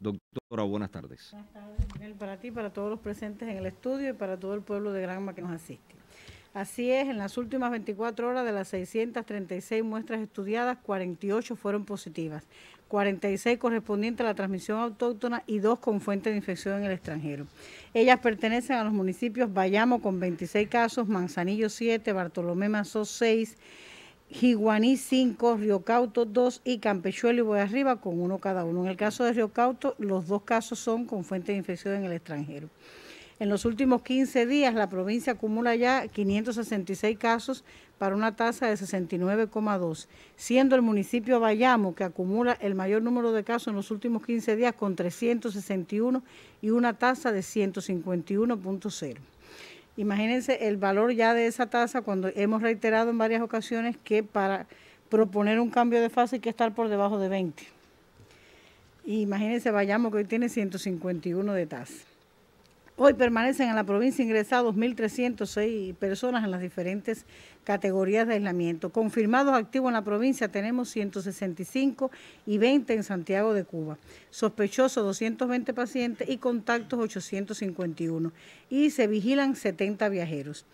Doctora, buenas tardes. Buenas tardes, Miguel, para ti, para todos los presentes en el estudio y para todo el pueblo de Granma que nos asiste. Así es, en las últimas 24 horas de las 636 muestras estudiadas, 48 fueron positivas, 46 correspondientes a la transmisión autóctona y dos con fuente de infección en el extranjero. Ellas pertenecen a los municipios Bayamo con 26 casos, Manzanillo 7, Bartolomé Mazó 6, Jiguaní 5, Riocauto 2 y Campechuelo y Voy Arriba con uno cada uno. En el caso de Cauto, los dos casos son con fuente de infección en el extranjero. En los últimos 15 días, la provincia acumula ya 566 casos para una tasa de 69,2, siendo el municipio Bayamo que acumula el mayor número de casos en los últimos 15 días con 361 y una tasa de 151.0. Imagínense el valor ya de esa tasa cuando hemos reiterado en varias ocasiones que para proponer un cambio de fase hay que estar por debajo de 20. imagínense vayamos, que hoy tiene 151 de tasa. Hoy permanecen en la provincia ingresados 1.306 personas en las diferentes categorías de aislamiento. Confirmados activos en la provincia tenemos 165 y 20 en Santiago de Cuba. Sospechosos 220 pacientes y contactos 851. Y se vigilan 70 viajeros.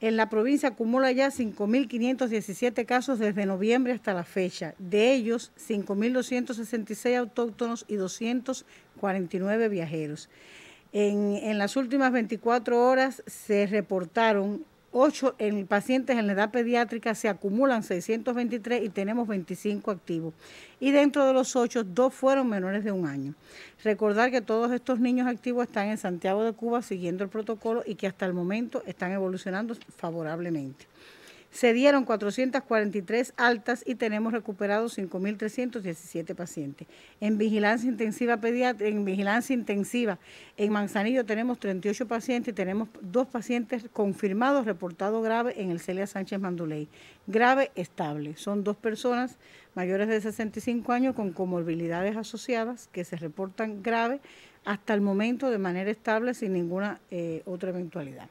En la provincia acumula ya 5.517 casos desde noviembre hasta la fecha. De ellos, 5.266 autóctonos y 249 viajeros. En, las últimas 24 horas se reportaron 8 en pacientes en la edad pediátrica, se acumulan 623 y tenemos 25 activos. Y dentro de los 8, dos fueron menores de un año. Recordar que todos estos niños activos están en Santiago de Cuba siguiendo el protocolo y que hasta el momento están evolucionando favorablemente se dieron 443 altas y tenemos recuperados 5.317 pacientes. En vigilancia intensiva pediátrica, en vigilancia intensiva en Manzanillo tenemos 38 pacientes y tenemos dos pacientes confirmados reportados graves en el Celia Sánchez Manduley. Grave estable. Son dos personas mayores de 65 años con comorbilidades asociadas que se reportan grave hasta el momento de manera estable sin ninguna eh, otra eventualidad.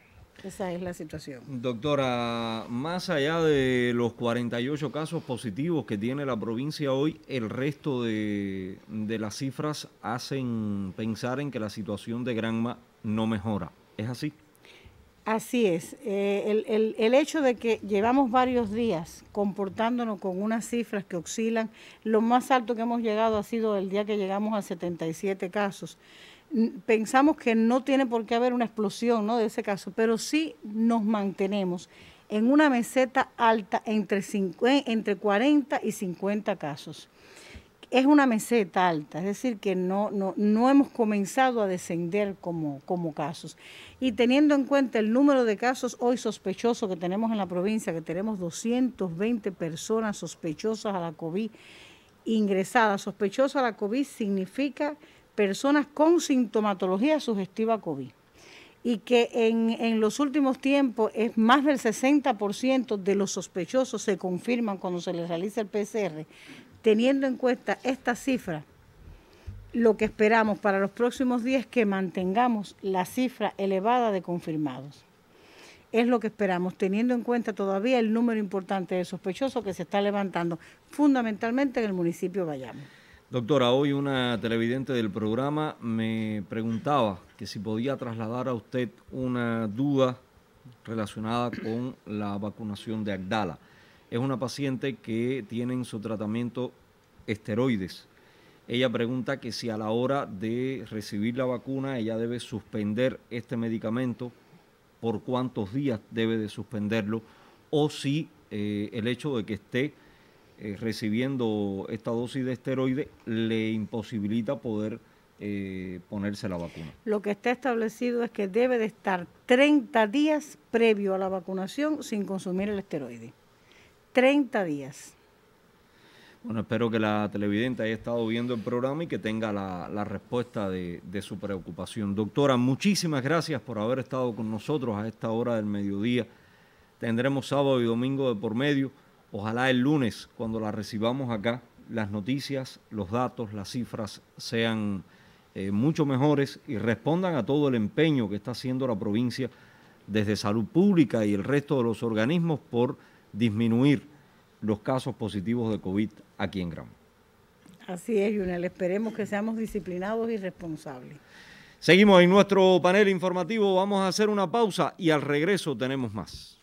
Esa es la situación. Doctora, más allá de los 48 casos positivos que tiene la provincia hoy, el resto de, las cifras hacen pensar en que la situación de Granma no mejora. ¿Es así? Así es. Eh, el, el, hecho de que llevamos varios días comportándonos con unas cifras que oscilan, lo más alto que hemos llegado ha sido el día que llegamos a 77 casos pensamos que no tiene por qué haber una explosión ¿no? de ese caso, pero sí nos mantenemos en una meseta alta entre, entre 40 y 50 casos. Es una meseta alta, es decir, que no, no, hemos comenzado a descender como, como casos. Y teniendo en cuenta el número de casos hoy sospechosos que tenemos en la provincia, que tenemos 220 personas sospechosas a la COVID, ingresadas sospechosas a la COVID significa personas con sintomatología sugestiva COVID y que en, los últimos tiempos es más del 60% de los sospechosos se confirman cuando se les realiza el PCR, teniendo en cuenta esta cifra, lo que esperamos para los próximos días es que mantengamos la cifra elevada de confirmados. Es lo que esperamos, teniendo en cuenta todavía el número importante de sospechosos que se está levantando, fundamentalmente en el municipio de Bayamo. Doctora, hoy una televidente del programa me preguntaba que si podía trasladar a usted una duda relacionada con la vacunación de Agdala. Es una paciente que tiene en su tratamiento esteroides. Ella pregunta que si a la hora de recibir la vacuna ella debe suspender este medicamento, por cuántos días debe de suspenderlo, o si eh, el hecho de que esté eh, recibiendo esta dosis de esteroide le imposibilita poder eh, ponerse la vacuna. Lo que está establecido es que debe de estar 30 días previo a la vacunación sin consumir el esteroide. 30 días. Bueno, espero que la televidente haya estado viendo el programa y que tenga la, respuesta de, su preocupación. Doctora, muchísimas gracias por haber estado con nosotros a esta hora del mediodía. Tendremos sábado y domingo de por medio. Ojalá el lunes, cuando la recibamos acá, las noticias, los datos, las cifras sean eh, mucho mejores y respondan a todo el empeño que está haciendo la provincia desde salud pública y el resto de los organismos por disminuir los casos positivos de COVID aquí en Gran. Así es, Junel. Esperemos que seamos disciplinados y responsables. Seguimos en nuestro panel informativo. Vamos a hacer una pausa y al regreso tenemos más.